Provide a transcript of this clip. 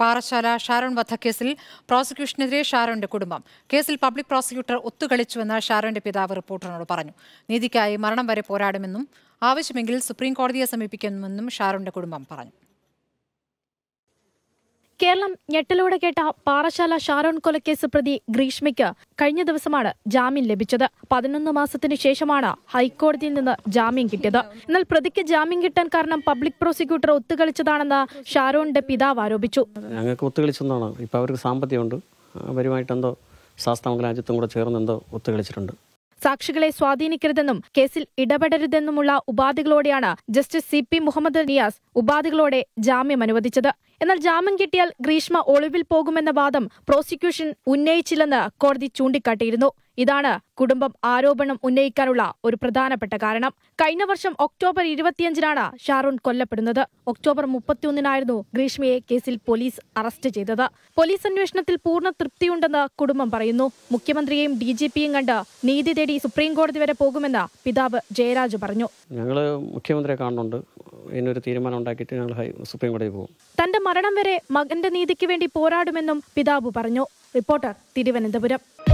പാറശാല ഷാരോൺ വധക്കേസിൽ പ്രോസിക്യൂഷനെതിരെ ഷാരോന്റെ കുടുംബം കേസിൽ പബ്ലിക് പ്രോസിക്യൂട്ടർ ഒത്തുകളിച്ചുവെന്ന് ഷാരോന്റെ പിതാവ് റിപ്പോർട്ടറിനോട് പറഞ്ഞു നീതിക്കായി മരണം വരെ പോരാടുമെന്നും ആവശ്യമെങ്കിൽ സുപ്രീം കോടതിയെ സമീപിക്കുമെന്നും ഷാരോന്റെ കുടുംബം പറഞ്ഞു കേരളം ഞെട്ടലോടെ കേട്ട പാറശാല ഷാരോൺ കൊലക്കേസ് പ്രതി ഗ്രീഷ്മയ്ക്ക് കഴിഞ്ഞ ദിവസമാണ് ജാമ്യം ലഭിച്ചത് പതിനൊന്ന് മാസത്തിനു ശേഷമാണ് ഹൈക്കോടതിയിൽ നിന്ന് ജാമ്യം കിട്ടിയത് എന്നാൽ പ്രതിക്ക് ജാമ്യം കിട്ടാൻ കാരണം പബ്ലിക് പ്രോസിക്യൂട്ടർ ഒത്തുകളിച്ചതാണെന്ന് ഷാരോണിന്റെ പിതാവ് ആരോപിച്ചു ഞങ്ങൾക്ക് ഒത്തുകളിച്ചെന്നാണ് ഇപ്പൊ അവർക്ക് സാമ്പത്തികമുണ്ട് അവരുമായിട്ട് എന്തോ ശാസ്താമംഗലം കൂടെ ചേർന്ന് എന്തോ ഒത്തുകളിച്ചിട്ടുണ്ട് സാക്ഷികളെ സ്വാധീനിക്കരുതെന്നും കേസിൽ ഇടപെടരുതെന്നുമുള്ള ഉപാധികളോടെയാണ് Justice C P Muhammad Niyas ഉപാധികളോടെ ജാമ്യം അനുവദിച്ചത് എന്നാൽ ജാമ്യം കിട്ടിയാൽ ഗ്രീഷ്മ ഒളിവിൽ പോകുമെന്ന വാദം പ്രോസിക്യൂഷൻ ഉന്നയിച്ചില്ലെന്ന് കോടതി ചൂണ്ടിക്കാട്ടിയിരുന്നു ഇതാണ് കുടുംബം ആരോപണം ഉന്നയിക്കാനുള്ള ഒരു പ്രധാനപ്പെട്ട കാരണം കഴിഞ്ഞ വർഷം ഒക്ടോബർ ഇരുപത്തിയഞ്ചിനാണ് ഷാറൂൺ കൊല്ലപ്പെടുന്നത് ഒക്ടോബർ മുപ്പത്തിയൊന്നിനായിരുന്നു ഗ്രീഷ്മയെ കേസിൽ പോലീസ് അറസ്റ്റ് ചെയ്തത് പോലീസ് അന്വേഷണത്തിൽ പൂർണ്ണ തൃപ്തിയുണ്ടെന്ന് കുടുംബം പറയുന്നു മുഖ്യമന്ത്രിയെയും ഡി ജി പിയും കണ്ട് നീതി തേടി സുപ്രീം കോടതി വരെ പോകുമെന്ന് പിതാവ് ജയരാജ് പറഞ്ഞു ഞങ്ങൾ മുഖ്യമന്ത്രിയെ കാണുന്നുണ്ട് ഇതിനൊരു തീരുമാനം ഉണ്ടാക്കിയിട്ട് ഞങ്ങൾ സുപ്രീം കോടതി പോകും തന്റെ മരണം വരെ മകന്റെ നീതിക്ക് വേണ്ടി പോരാടുമെന്നും പിതാവ് പറഞ്ഞു റിപ്പോർട്ടർ തിരുവനന്തപുരം